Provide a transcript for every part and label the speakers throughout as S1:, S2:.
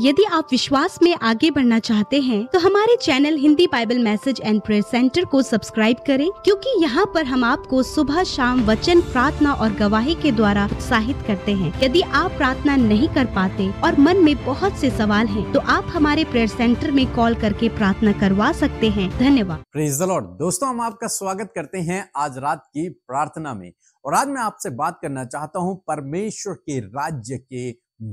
S1: यदि आप विश्वास में आगे बढ़ना चाहते हैं तो हमारे channel Hindi Bible message and prayer centre को सब्सक्राइब करें क्योंकि यहाँ पर हम आपको सुबह शाम वचन प्रार्थना और गवाही के द्वारा उत्साहित करते हैं यदि आप प्रार्थना नहीं कर पाते और मन में बहुत से सवाल हैं, तो आप हमारे प्रेयर सेंटर में कॉल करके प्रार्थना करवा सकते हैं
S2: धन्यवाद दोस्तों हम आपका स्वागत करते हैं आज रात की प्रार्थना में और आज मैं आपसे बात करना चाहता हूँ परमेश्वर के राज्य के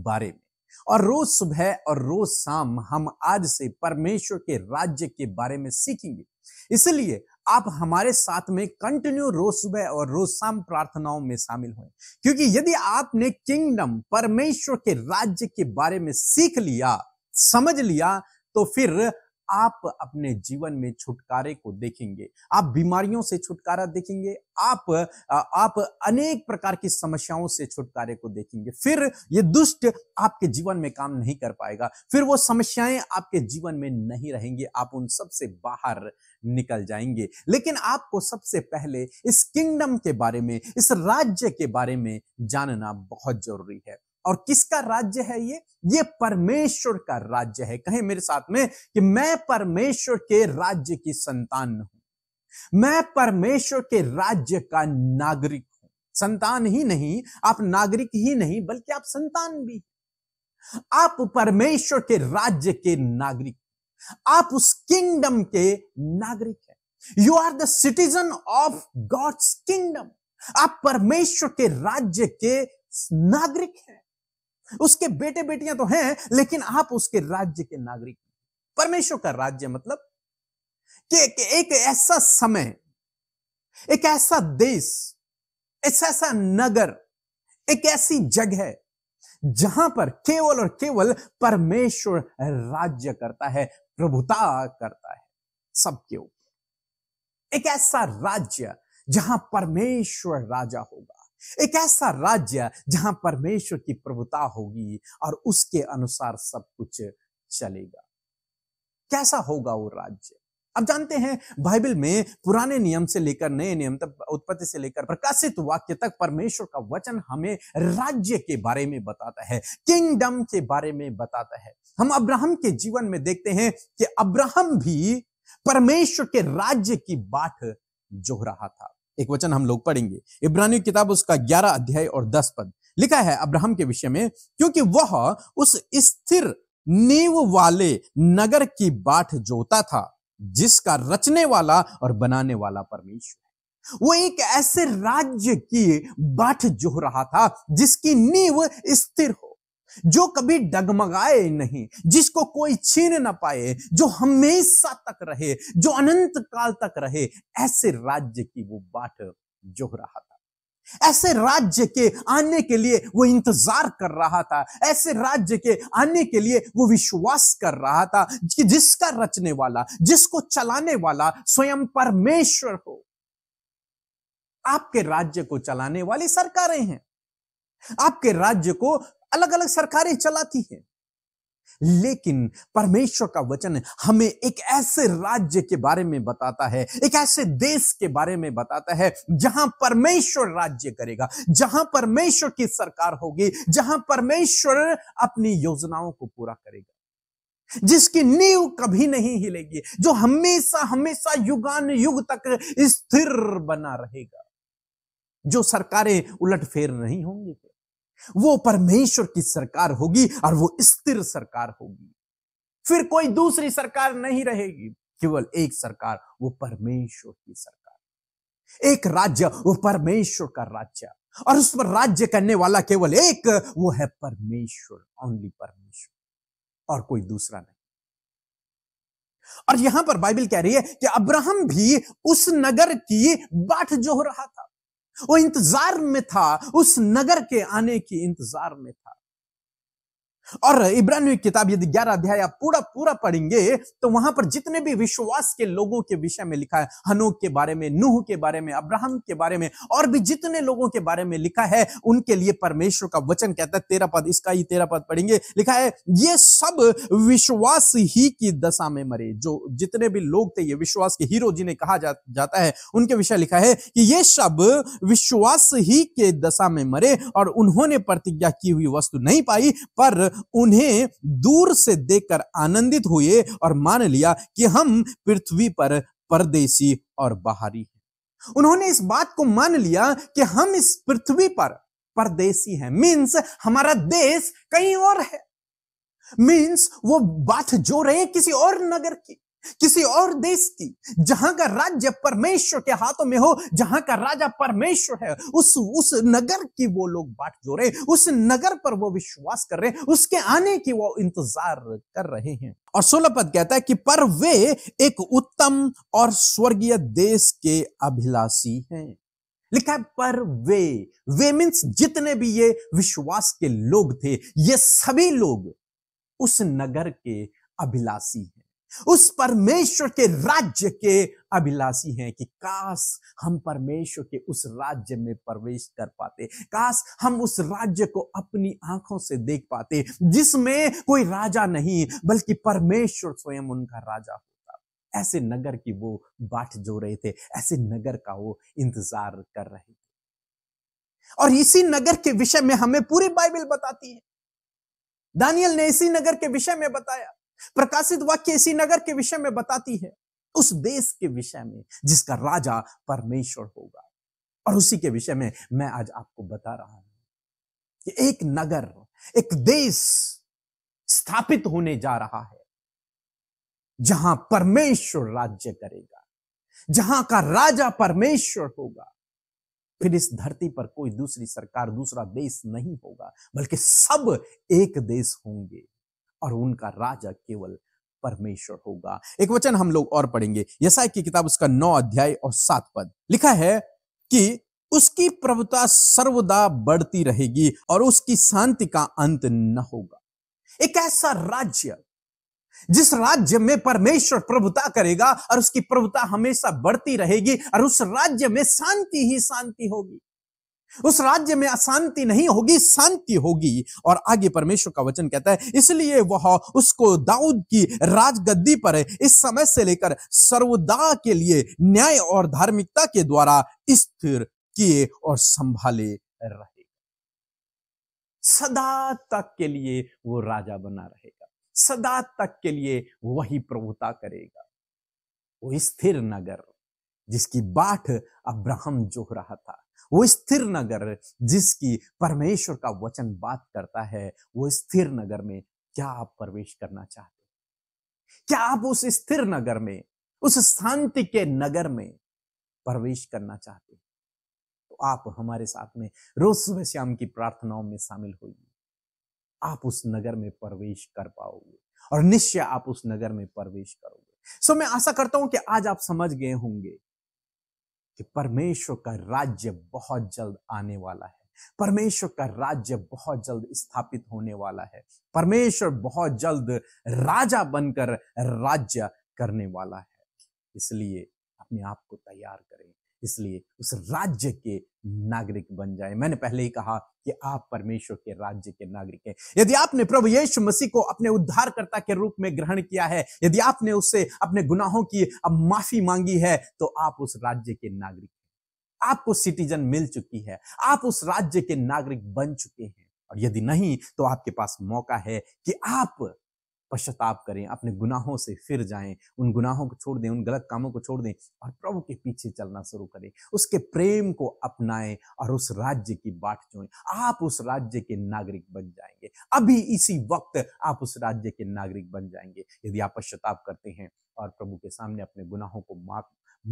S2: बारे में और रोज सुबह और रोज शाम हम आज से परमेश्वर के राज्य के बारे में सीखेंगे इसलिए आप हमारे साथ में कंटिन्यू रोज सुबह और रोज शाम प्रार्थनाओं में शामिल हों क्योंकि यदि आपने किंगडम परमेश्वर के राज्य के बारे में सीख लिया समझ लिया तो फिर आप अपने जीवन में छुटकारे को देखेंगे आप बीमारियों से छुटकारा देखेंगे आप आप अनेक प्रकार की समस्याओं से छुटकारे को देखेंगे फिर ये दुष्ट आपके जीवन में काम नहीं कर पाएगा फिर वो समस्याएं आपके जीवन में नहीं रहेंगे आप उन सब से बाहर निकल जाएंगे लेकिन आपको सबसे पहले इस किंगडम के बारे में इस राज्य के बारे में जानना बहुत जरूरी है और किसका राज्य है ये ये परमेश्वर का राज्य है कहें मेरे साथ में कि मैं परमेश्वर के राज्य की संतान हूं मैं परमेश्वर के राज्य का नागरिक हूं संतान ही नहीं आप नागरिक ही नहीं बल्कि आप संतान भी आप परमेश्वर के राज्य के नागरिक आप उस किंगडम के नागरिक हैं you are the citizen of God's kingdom आप परमेश्वर के राज्य के नागरिक हैं उसके बेटे बेटियां तो हैं लेकिन आप उसके राज्य के नागरिक परमेश्वर का राज्य मतलब कि, एक ऐसा समय एक ऐसा देश एक ऐसा नगर एक ऐसी जगह जहां पर केवल और केवल परमेश्वर राज्य करता है प्रभुता करता है सबके ऊपर एक ऐसा राज्य जहां परमेश्वर राजा होगा एक ऐसा राज्य जहां परमेश्वर की प्रभुता होगी और उसके अनुसार सब कुछ चलेगा कैसा होगा वो राज्य अब जानते हैं बाइबल में पुराने नियम से लेकर नए नियम तक उत्पत्ति से लेकर प्रकाशित वाक्य तक परमेश्वर का वचन हमें राज्य के बारे में बताता है किंगडम के बारे में बताता है हम अब्राहम के जीवन में देखते हैं कि अब्राहम भी परमेश्वर के राज्य की बाट जोह रहा था एक वचन हम लोग पढ़ेंगे इब्रानियों किताब उसका ग्यारह अध्याय और दस पद लिखा है अब्राहम के विषय में क्योंकि वह उस स्थिर नेव वाले नगर की बाट जोता था जिसका रचने वाला और बनाने वाला परमेश्वर वो एक ऐसे राज्य की बाट जो रहा था जिसकी नींव स्थिर हो जो कभी डगमगाए नहीं जिसको कोई छीन ना पाए जो हमेशा तक रहे जो अनंत काल तक रहे ऐसे राज्य की वो बाट जो रहा था ऐसे राज्य के आने के लिए वो इंतजार कर रहा था ऐसे राज्य के आने के लिए वो विश्वास कर रहा था कि जिसका रचने वाला जिसको चलाने वाला स्वयं परमेश्वर हो आपके राज्य को चलाने वाली सरकारें हैं आपके राज्य को अलग अलग सरकारें चलाती हैं लेकिन परमेश्वर का वचन हमें एक ऐसे राज्य के बारे में बताता है एक ऐसे देश के बारे में बताता है जहां परमेश्वर राज्य करेगा जहां परमेश्वर की सरकार होगी जहां परमेश्वर अपनी योजनाओं को पूरा करेगा जिसकी नींव कभी नहीं हिलेगी जो हमेशा हमेशा युगान युग तक स्थिर बना रहेगा जो सरकारें उलटफेर नहीं होंगी वो परमेश्वर की सरकार होगी और वो स्थिर सरकार होगी फिर कोई दूसरी सरकार नहीं रहेगी केवल एक सरकार वो परमेश्वर की सरकार एक राज्य वो परमेश्वर का राज्य और उस पर राज्य करने वाला केवल एक वो है परमेश्वर ओनली परमेश्वर और कोई दूसरा नहीं और यहां पर बाइबल कह रही है कि अब्राहम भी उस नगर की बाट जोह रहा था वो इंतजार में था उस नगर के आने की इंतजार में था और इब्रानियों की किताब यदि ग्यारह अध्याय आप पूरा पूरा पढ़ेंगे तो वहां पर जितने भी विश्वास के लोगों के विषय में लिखा है हनोक के बारे में नूह के बारे में अब्राहम के बारे में और भी जितने लोगों के बारे में लिखा है उनके लिए परमेश्वर का वचन कहता है तेरा पद इसका ही तेरा पद पढ़ेंगे लिखा है ये सब विश्वास ही की दशा में मरे जो जितने भी लोग थे ये विश्वास के हीरो जिन्हें कहा जा, जाता है उनके विषय लिखा है कि ये सब विश्वास ही के दशा में मरे और उन्होंने प्रतिज्ञा की हुई वस्तु नहीं पाई पर उन्हें दूर से देखकर आनंदित हुए और मान लिया कि हम पृथ्वी पर परदेशी और बाहरी हैं उन्होंने इस बात को मान लिया कि हम इस पृथ्वी पर परदेशी हैं मीन्स हमारा देश कहीं और है मीन्स वो बात जो रहे किसी और नगर की किसी और देश की जहां का राज्य परमेश्वर के हाथों में हो जहां का राजा परमेश्वर है उस उस नगर की वो लोग बाट जो रहे उस नगर पर वो विश्वास कर रहे उसके आने की वो इंतजार कर रहे हैं और सोलह पद कहता है कि पर वे एक उत्तम और स्वर्गीय देश के अभिलाषी हैं लिखा है पर वे वे मीन्स जितने भी ये विश्वास के लोग थे ये सभी लोग उस नगर के अभिलाषी हैं उस परमेश्वर के राज्य के अभिलाषी हैं कि काश हम परमेश्वर के उस राज्य में प्रवेश कर पाते काश हम उस राज्य को अपनी आंखों से देख पाते जिसमें कोई राजा नहीं बल्कि परमेश्वर स्वयं उनका राजा होता ऐसे नगर की वो बाट जो रहे थे ऐसे नगर का वो इंतजार कर रहे थे और इसी नगर के विषय में हमें पूरी बाइबल बताती है दानियल ने इसी नगर के विषय में बताया प्रकाशित वाक्य इसी नगर के विषय में बताती है उस देश के विषय में जिसका राजा परमेश्वर होगा और उसी के विषय में मैं आज आपको बता रहा हूं कि एक नगर एक देश स्थापित होने जा रहा है जहां परमेश्वर राज्य करेगा जहां का राजा परमेश्वर होगा फिर इस धरती पर कोई दूसरी सरकार दूसरा देश नहीं होगा बल्कि सब एक देश होंगे और उनका राजा केवल परमेश्वर होगा एक वचन हम लोग और पढ़ेंगे यसाई की किताब उसका नौ अध्याय और सात पद लिखा है कि उसकी प्रभुता सर्वदा बढ़ती रहेगी और उसकी शांति का अंत न होगा एक ऐसा राज्य जिस राज्य में परमेश्वर प्रभुता करेगा और उसकी प्रभुता हमेशा बढ़ती रहेगी और उस राज्य में शांति ही शांति होगी उस राज्य में अशांति नहीं होगी शांति होगी और आगे परमेश्वर का वचन कहता है इसलिए वह उसको दाऊद की राजगद्दी पर इस समय से लेकर सर्वदा के लिए न्याय और धार्मिकता के द्वारा स्थिर किए और संभाले रहे सदा तक के लिए वो राजा बना रहेगा सदा तक के लिए वही प्रभुता करेगा वो स्थिर नगर जिसकी बाट अब्राहम जोह रहा था वो स्थिर नगर जिसकी परमेश्वर का वचन बात करता है वो स्थिर नगर में क्या आप प्रवेश करना चाहते क्या आप उस स्थिर नगर में उस शांति के नगर में प्रवेश करना चाहते तो आप हमारे साथ में रोज सुबह श्याम की प्रार्थनाओं में शामिल होइए आप उस नगर में प्रवेश कर पाओगे और निश्चय आप उस नगर में प्रवेश करोगे सो so, मैं आशा करता हूं कि आज आप समझ गए होंगे कि परमेश्वर का राज्य बहुत जल्द आने वाला है परमेश्वर का राज्य बहुत जल्द स्थापित होने वाला है परमेश्वर बहुत जल्द राजा बनकर राज्य करने वाला है इसलिए अपने आप को तैयार करें इसलिए उस राज्य के नागरिक बन जाए मैंने पहले ही कहा कि आप परमेश्वर के राज्य के नागरिक हैं यदि आपने प्रभु यीशु मसीह को अपने उद्धारकर्ता के रूप में ग्रहण किया है यदि आपने उससे अपने गुनाहों की अब माफी मांगी है तो आप उस राज्य के नागरिक आपको सिटीजन मिल चुकी है आप उस राज्य के नागरिक बन चुके हैं और यदि नहीं तो आपके पास मौका है कि आप पश्चाताप करें अपने गुनाहों से फिर जाएं उन गुनाहों को छोड़ दें उन गलत कामों को छोड़ दें और प्रभु के पीछे चलना शुरू करें उसके प्रेम को अपनाएं और उस राज्य की बाट जोएं आप उस राज्य के नागरिक बन जाएंगे अभी इसी वक्त आप उस राज्य के नागरिक बन जाएंगे यदि आप पश्चाताप करते हैं और प्रभु के सामने अपने गुनाहों को माफ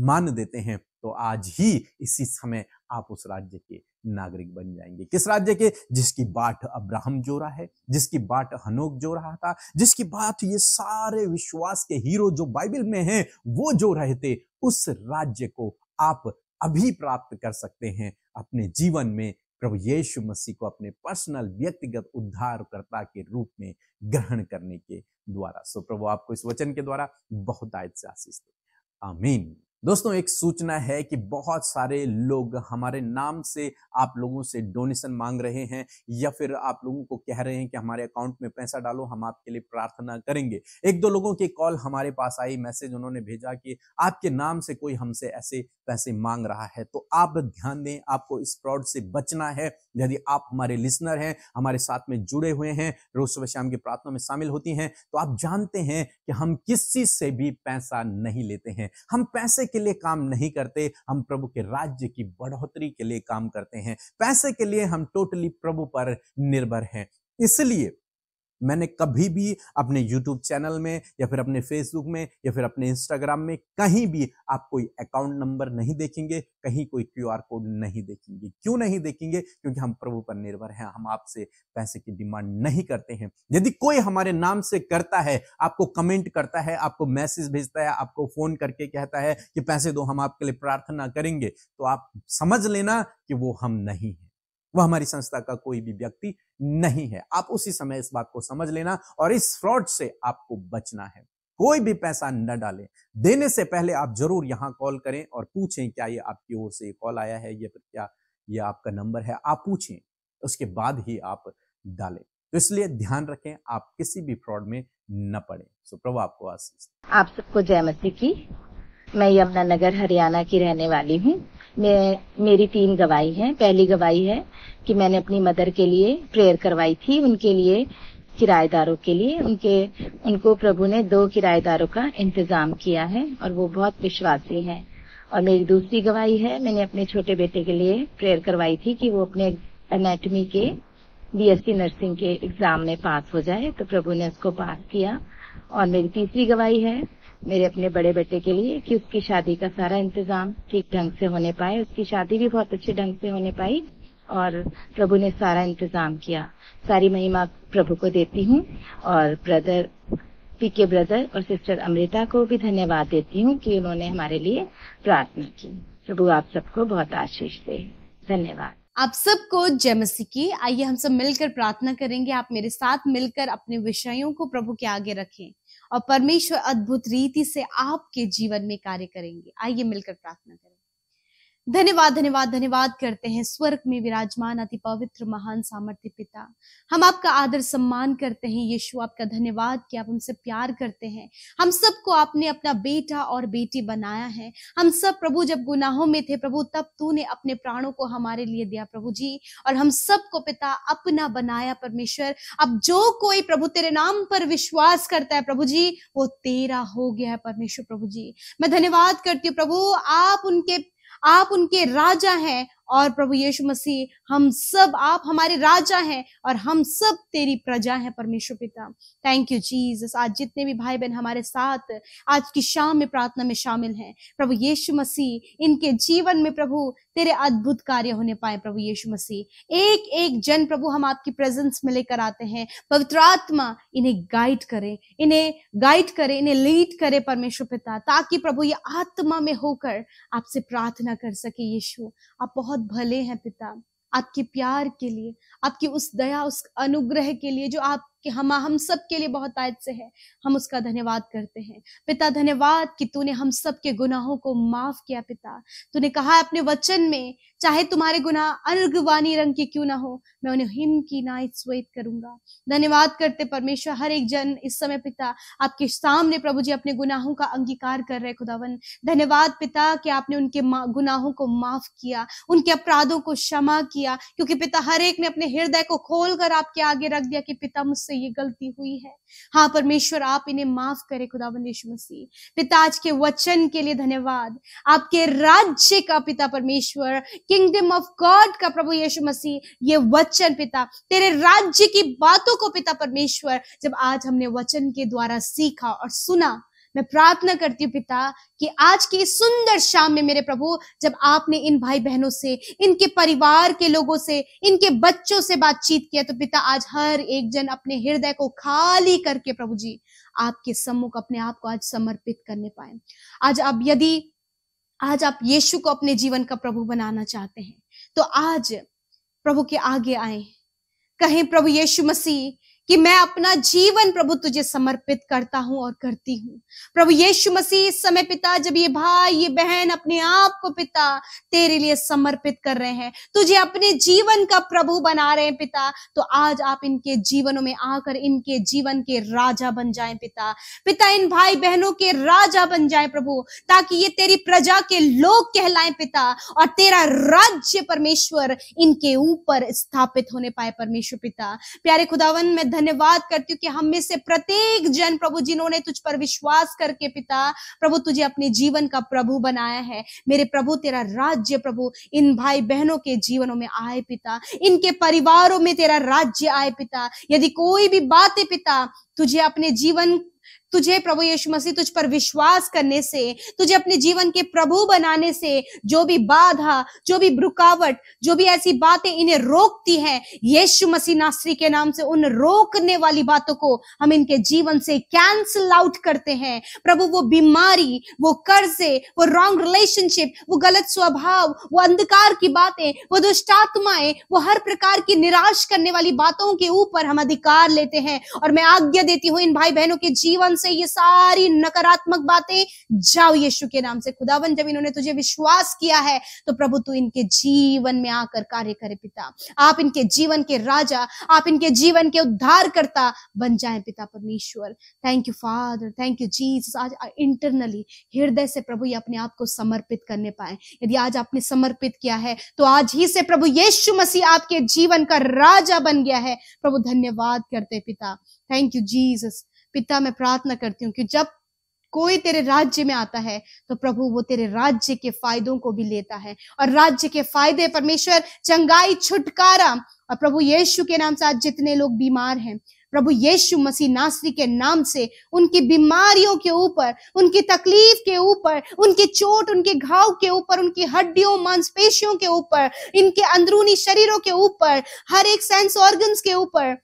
S2: मान देते हैं तो आज ही इसी समय आप उस राज्य के नागरिक बन जाएंगे किस राज्य के जिसकी बाट अब्राहम जो रहा है जिसकी बाट हनोक जो रहा था जिसकी बात ये सारे विश्वास के हीरो जो बाइबल में हैं वो जो रहे थे उस राज्य को आप अभी प्राप्त कर सकते हैं अपने जीवन में प्रभु यीशु मसीह को अपने पर्सनल व्यक्तिगत उद्धारकर्ता के रूप में ग्रहण करने के द्वारा सो प्रभु आपको इस वचन के द्वारा बहुत आयत से आशीष दे आमीन दोस्तों एक सूचना है कि बहुत सारे लोग हमारे नाम से आप लोगों से डोनेशन मांग रहे हैं या फिर आप लोगों को कह रहे हैं कि हमारे अकाउंट में पैसा डालो हम आपके लिए प्रार्थना करेंगे एक दो लोगों की कॉल हमारे पास आई मैसेज उन्होंने भेजा कि आपके नाम से कोई हमसे ऐसे पैसे मांग रहा है तो आप ध्यान दें आपको इस फ्रॉड से बचना है यदि आप हमारे लिसनर हैं हमारे साथ में जुड़े हुए हैं रोज सुबह शाम की प्रार्थना में शामिल होती हैं तो आप जानते हैं कि हम किसी से भी पैसा नहीं लेते हैं हम पैसे के लिए काम नहीं करते हम प्रभु के राज्य की बढ़ोतरी के लिए काम करते हैं पैसे के लिए हम टोटली प्रभु पर निर्भर हैं इसलिए मैंने कभी भी अपने यूट्यूब चैनल में या फिर अपने फेसबुक में या फिर अपने इंस्टाग्राम में कहीं भी आप कोई अकाउंट नंबर नहीं देखेंगे कहीं कोई क्यू कोड नहीं देखेंगे क्यों नहीं देखेंगे क्योंकि हम प्रभु पर निर्भर हैं हम आपसे पैसे की डिमांड नहीं करते हैं यदि कोई हमारे नाम से करता है आपको कमेंट करता है आपको मैसेज भेजता है आपको फोन करके कहता है कि पैसे दो हम आपके लिए प्रार्थना करेंगे तो आप समझ लेना कि वो हम नहीं है वह हमारी संस्था का कोई भी व्यक्ति नहीं है आप उसी समय इस बात को समझ लेना और इस फ्रॉड से आपको बचना है कोई भी पैसा न डालें देने से पहले आप जरूर यहां कॉल करें और पूछें क्या ये आपकी ओर से कॉल आया है ये क्या ये आपका नंबर है आप पूछें उसके बाद ही आप डालें तो इसलिए ध्यान रखें आप किसी भी फ्रॉड में न पड़े सो प्रभु आपको आशीष
S1: आप सबको जय मसीह की मैं यमुना नगर हरियाणा की रहने वाली हूँ मैं मेरी तीन गवाही है पहली गवाही है कि मैंने अपनी मदर के लिए प्रेयर करवाई थी उनके लिए किराएदारों के लिए उनके उनको प्रभु ने दो किराएदारों का इंतजाम किया है और वो बहुत विश्वासी हैं और मेरी दूसरी गवाही है मैंने अपने छोटे बेटे के लिए प्रेयर करवाई थी कि वो अपने एनेटमी के बीएससी नर्सिंग के एग्जाम में पास हो जाए तो प्रभु ने उसको पास किया और मेरी तीसरी गवाही है मेरे अपने बड़े बेटे के लिए कि उसकी शादी का सारा इंतजाम ठीक ढंग से होने पाए उसकी शादी भी बहुत अच्छे ढंग से होने पाई और प्रभु ने सारा इंतजाम किया सारी महिमा प्रभु को देती हूँ और ब्रदर पीके ब्रदर और सिस्टर अमृता को भी धन्यवाद देती हूँ कि उन्होंने हमारे लिए प्रार्थना की प्रभु आप सबको बहुत आशीष दे धन्यवाद आप सबको जय मसी की आइए हम सब मिलकर प्रार्थना करेंगे आप मेरे साथ मिलकर अपने विषयों को प्रभु के आगे रखें और परमेश्वर अद्भुत रीति से आपके जीवन में कार्य करेंगे आइए मिलकर प्रार्थना करें धन्यवाद धन्यवाद धन्यवाद करते हैं स्वर्ग में विराजमान अति पवित्र महान सामर्थ्य पिता हम आपका आदर सम्मान करते हैं यीशु आपका धन्यवाद कि आप हमसे प्यार करते हैं हम सबको आपने अपना बेटा और बेटी बनाया है हम सब प्रभु जब गुनाहों में थे प्रभु तब तूने अपने प्राणों को हमारे लिए दिया प्रभु जी और हम सबको पिता अपना बनाया परमेश्वर अब जो कोई प्रभु तेरे नाम पर विश्वास करता है प्रभु जी वो तेरा हो गया है परमेश्वर प्रभु जी मैं धन्यवाद करती हूँ प्रभु आप उनके आप उनके राजा हैं और प्रभु यीशु मसीह हम सब आप हमारे राजा हैं और हम सब तेरी प्रजा हैं परमेश्वर पिता थैंक यू जीसस आज जितने भी भाई बहन हमारे साथ आज की शाम में प्रार्थना में शामिल हैं प्रभु यीशु मसीह इनके जीवन में प्रभु तेरे अद्भुत कार्य होने पाए प्रभु यीशु मसीह एक एक जन प्रभु हम आपकी प्रेजेंस में लेकर आते हैं पवित्र आत्मा इन्हें गाइड करे इन्हें गाइड करे इन्हें लीड करे परमेश्वर पिता ताकि प्रभु ये आत्मा में होकर आपसे प्रार्थना कर सके यीशु आप बहुत बहुत भले हैं पिता आपके प्यार के लिए आपकी उस दया उस अनुग्रह के लिए जो आप कि हम हम सब के लिए बहुत आयत से है हम उसका धन्यवाद करते हैं पिता धन्यवाद कि तूने हम सब के गुनाहों को माफ किया पिता तूने कहा अपने वचन में चाहे तुम्हारे गुनाह अर्घवानी रंग के क्यों ना हो मैं उन्हें हिम की ना स्वेत करूंगा धन्यवाद करते परमेश्वर हर एक जन इस समय पिता आपके सामने प्रभु जी अपने गुनाहों का अंगीकार कर रहे खुदावन धन्यवाद पिता कि आपने उनके गुनाहों को माफ किया उनके अपराधों को क्षमा किया क्योंकि पिता हर एक ने अपने हृदय को खोल कर आपके आगे रख दिया कि पिता मुझसे से ये गलती हुई है हाँ परमेश्वर आप इन्हें माफ करे खुदा मसीह पिता आज के वचन के लिए धन्यवाद आपके राज्य का पिता परमेश्वर किंगडम ऑफ गॉड का प्रभु यीशु मसीह ये वचन पिता तेरे राज्य की बातों को पिता परमेश्वर जब आज हमने वचन के द्वारा सीखा और सुना मैं प्रार्थना करती हूँ पिता कि आज की इस सुंदर शाम में मेरे प्रभु जब आपने इन भाई बहनों से इनके परिवार के लोगों से इनके बच्चों से बातचीत किया तो पिता आज हर एक जन अपने हृदय को खाली करके प्रभु जी आपके सम्मुख अपने आप को आज समर्पित करने पाए आज आप यदि आज आप यीशु को अपने जीवन का प्रभु बनाना चाहते हैं तो आज प्रभु के आगे आए कहें प्रभु यीशु मसीह कि मैं अपना जीवन प्रभु तुझे समर्पित करता हूं और करती हूं प्रभु यीशु मसीह इस समय पिता जब ये भाई ये बहन अपने आप को पिता तेरे लिए समर्पित कर रहे हैं तुझे अपने जीवन का प्रभु बना रहे हैं पिता तो आज आप इनके जीवनों में आकर इनके जीवन के राजा बन जाए पिता पिता इन भाई बहनों के राजा बन जाए प्रभु ताकि ये तेरी प्रजा के लोग कहलाए पिता और तेरा राज्य परमेश्वर इनके ऊपर स्थापित होने पाए परमेश्वर पिता प्यारे खुदावन मैं धन्यवाद करती हूँ कि हम में से प्रत्येक जन प्रभु जिन्होंने तुझ पर विश्वास करके पिता प्रभु तुझे अपने जीवन का प्रभु बनाया है मेरे प्रभु तेरा राज्य प्रभु इन भाई बहनों के जीवनों में आए पिता इनके परिवारों में तेरा राज्य आए पिता यदि कोई भी बातें पिता तुझे अपने जीवन तुझे प्रभु यीशु मसीह तुझ पर विश्वास करने से तुझे अपने जीवन के प्रभु बनाने से जो भी बाधा जो भी रुकावट जो भी ऐसी बातें इन्हें रोकती है यीशु मसीह नास्त्री के नाम से उन रोकने वाली बातों को हम इनके जीवन से कैंसिल आउट करते हैं प्रभु वो बीमारी वो कर्जे वो रॉन्ग रिलेशनशिप वो गलत स्वभाव वो अंधकार की बातें वो दुष्टात्माएं वो हर प्रकार की निराश करने वाली बातों के ऊपर हम अधिकार लेते हैं और मैं आज्ञा देती हूँ इन भाई बहनों के जीवन से ये सारी नकारात्मक बातें जाओ यीशु के नाम से खुदावन जब इन्होंने तुझे विश्वास किया है तो प्रभु तू इनके जीवन में आकर कार्य करे पिता आप इनके जीवन के राजा आप इनके जीवन के उद्धार करता बन जाए पिता परमेश्वर thank you father thank you Jesus आज इंटरनली हृदय से प्रभु ये अपने आप को समर्पित करने पाए यदि आज आपने समर्पित किया है तो आज ही से प्रभु यीशु मसीह आपके जीवन का राजा बन गया है प्रभु धन्यवाद करते पिता थैंक यू जीसस पिता मैं प्रार्थना करती हूँ कि जब कोई तेरे राज्य में आता है तो प्रभु वो तेरे राज्य के फायदों को भी लेता है और राज्य के फायदे परमेश्वर चंगाई छुटकारा और प्रभु यीशु के नाम से आज जितने लोग बीमार हैं प्रभु यीशु मसीह नासरी के नाम से उनकी बीमारियों के ऊपर उनकी तकलीफ के ऊपर उनकी चोट उनके घाव के ऊपर उनकी हड्डियों मांसपेशियों के ऊपर इनके अंदरूनी शरीरों के ऊपर हर एक सेंस ऑर्गन्स के ऊपर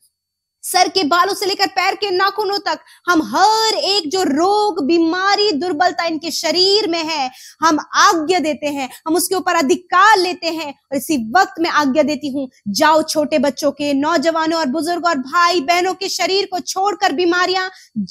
S1: सर के बालों से लेकर पैर के नाखूनों तक हम हर एक जो रोग बीमारी दुर्बलता इनके शरीर में है हम आज्ञा देते हैं हम उसके ऊपर अधिकार लेते हैं और इसी वक्त मैं आज्ञा देती हूँ जाओ छोटे बच्चों के नौजवानों और बुजुर्ग और भाई बहनों के शरीर को छोड़कर बीमारियां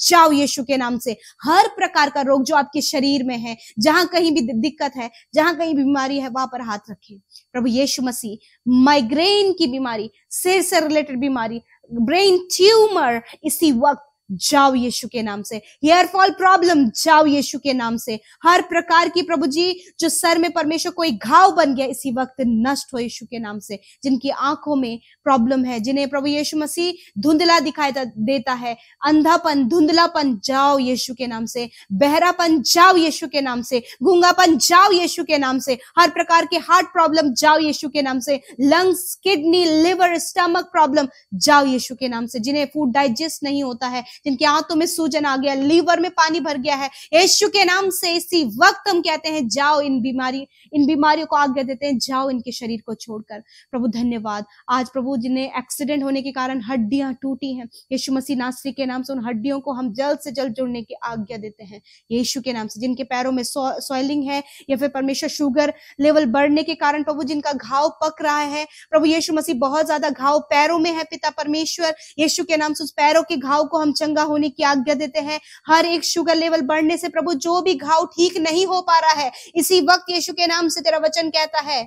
S1: जाओ यीशु के नाम से हर प्रकार का रोग जो आपके शरीर में है जहां कहीं भी दिक्कत है जहां कहीं बीमारी है वहां पर हाथ रखें प्रभु यीशु मसीह माइग्रेन की बीमारी सिर से रिलेटेड बीमारी brain tumor. Is Isi wag जाओ यीशु के नाम से हेयरफॉल प्रॉब्लम जाओ यीशु के नाम से हर प्रकार की प्रभु जी जो सर में परमेश्वर कोई घाव बन गया इसी वक्त नष्ट हो यीशु के नाम से जिनकी आंखों में प्रॉब्लम है जिन्हें प्रभु यीशु मसीह धुंधला दिखाई देता है अंधापन धुंधलापन जाओ यीशु के नाम से बहरापन जाओ यीशु के नाम से गुंगापन जाओ यीशु के नाम से हर प्रकार के हार्ट प्रॉब्लम जाओ यीशु के नाम से lungs kidney liver stomach problem जाओ यीशु के नाम से जिन्हें फूड डाइजेस्ट नहीं होता है जिनकी आंतों में सूजन आ गया लीवर में पानी भर गया है यीशु के नाम से इसी वक्त हम कहते हैं जाओ इन बीमारी इन बीमारियों को आज्ञा देते हैं जाओ इनके शरीर को छोड़कर प्रभु धन्यवाद आज प्रभु जिन्हें एक्सीडेंट होने के कारण हड्डियां टूटी हैं यीशु मसीह नासरी के नाम से उन हड्डियों को हम जल्द से जल्द जुड़ने की आज्ञा देते हैं यीशु के नाम से जिनके पैरों में सॉइलिंग है या फिर परमेश्वर शुगर लेवल बढ़ने के कारण प्रभु जिनका घाव पक रहा है प्रभु यीशु मसीह बहुत ज्यादा घाव पैरों में है पिता परमेश्वर यीशु के नाम से उस पैरों के घाव को हम चंग चंगा होने की आज्ञा देते हैं हर एक शुगर लेवल बढ़ने से प्रभु जो भी घाव ठीक नहीं हो पा रहा है इसी वक्त यीशु के नाम से तेरा वचन कहता है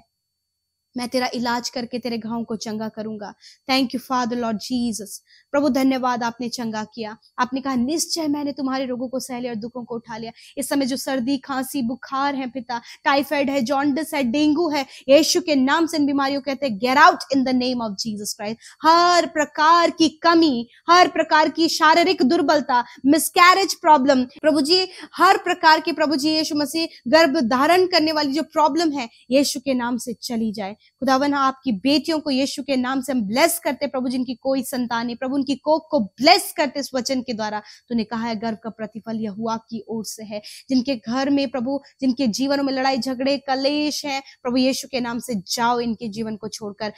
S1: मैं तेरा इलाज करके तेरे घाव को चंगा करूंगा thank you father Lord Jesus प्रभु धन्यवाद आपने चंगा किया आपने कहा निश्चय मैंने तुम्हारे रोगों को सहले और दुखों को उठा लिया इस समय जो सर्दी खांसी बुखार है पिता टाइफाइड है जॉन्डस है डेंगू है यीशु के नाम से इन बीमारियों को कहते हैं get out in the name of Jesus Christ हर प्रकार की कमी हर प्रकार की शारीरिक दुर्बलता मिसकैरेज प्रॉब्लम प्रभु जी हर प्रकार के प्रभु जी यीशु मसीह गर्भ धारण करने वाली जो प्रॉब्लम है यीशु के नाम से चली जाए खुदावन हाँ आपकी बेटियों को यीशु के नाम से हम ब्लेस करते प्रभु जिनकी कोई संतान है प्रभु उनकी कोख को ब्लेस करते इस वचन के द्वारा तूने कहा है गर्व का प्रतिफल यह हुआ की ओर से है जिनके घर में प्रभु जिनके जीवन में लड़ाई झगड़े कलेश है प्रभु यीशु के नाम से जाओ इनके जीवन को छोड़कर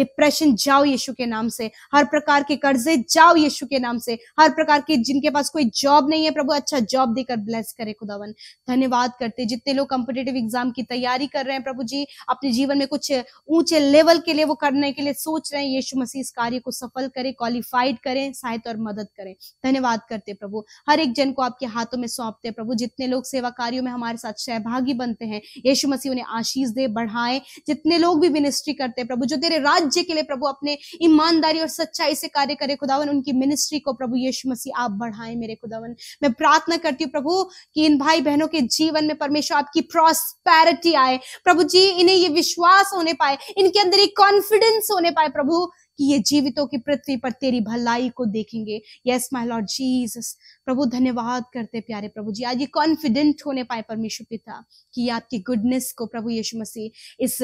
S1: डिप्रेशन जाओ यीशु के नाम से हर प्रकार के कर्जे जाओ यीशु के नाम से हर प्रकार के जिनके पास कोई जॉब नहीं है प्रभु अच्छा जॉब देकर ब्लेस करे खुदावन धन्यवाद करते जितने लोग कॉम्पिटेटिव एग्जाम की तैयारी कर रहे हैं प्रभु जी अपने जीवन में कुछ ऊंचे लेवल के लिए वो करने के लिए सोच रहे हैं यीशु मसीह इस कार्य को सफल करें क्वालिफाइड करें सहायता और मदद करें धन्यवाद करते प्रभु हर एक जन को आपके हाथों में सौंपते प्रभु जितने लोग सेवा कार्यों में हमारे साथ सहभागी बनते हैं यीशु मसीह उन्हें आशीष दे बढ़ाए जितने लोग भी मिनिस्ट्री करते हैं प्रभु जो तेरे राज्य के लिए प्रभु अपने ईमानदारी और सच्चाई से कार्य करे खुदावन उनकी मिनिस्ट्री को प्रभु यीशु मसीह आप बढ़ाएं मेरे खुदावन मैं प्रार्थना करती हूँ प्रभु कि इन भाई बहनों के जीवन में परमेश्वर आपकी प्रॉस्पैरिटी आए प्रभु जी इन्हें ये विश्वास होने होने पाए इनके अंदर एक कॉन्फिडेंस होने पाए प्रभु कि ये जीवितों की पृथ्वी पर तेरी भलाई को देखेंगे यस माय लॉर्ड जीसस प्रभु धन्यवाद करते प्यारे प्रभु जी आज ये कॉन्फिडेंट होने पाए परमेश्वर पिता कि आपकी गुडनेस को प्रभु यीशु मसीह इस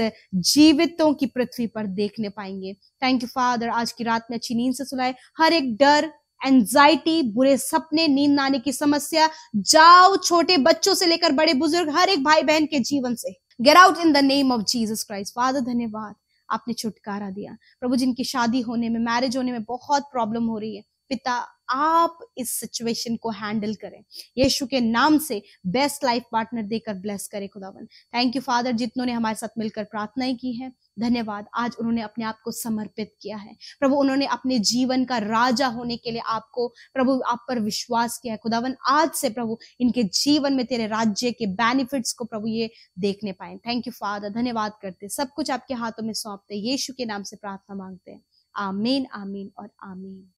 S1: जीवितों की पृथ्वी पर देखने पाएंगे थैंक यू फादर आज की रात में अच्छी नींद से सुनाए हर एक डर एंजाइटी बुरे सपने नींद आने की समस्या जाओ छोटे बच्चों से लेकर बड़े बुजुर्ग हर एक भाई बहन के जीवन से get out in the name of Jesus Christ father धन्यवाद आपने छुटकारा दिया प्रभु जिनकी शादी होने में मैरिज होने में बहुत प्रॉब्लम हो रही है पिता आप इस सिचुएशन को हैंडल करें यीशु के नाम से बेस्ट लाइफ पार्टनर देकर ब्लेस करें खुदावन थैंक यू फादर जितनों ने हमारे साथ मिलकर प्रार्थनाएं की है धन्यवाद आज उन्होंने अपने आप को समर्पित किया है प्रभु उन्होंने अपने जीवन का राजा होने के लिए आपको प्रभु आप पर विश्वास किया है खुदावन आज से प्रभु इनके जीवन में तेरे राज्य के बेनिफिट्स को प्रभु ये देखने पाए थैंक यू फादर धन्यवाद करते सब कुछ आपके हाथों में सौंपते यीशु के नाम से प्रार्थना मांगते हैं आमीन आमीन और आमीन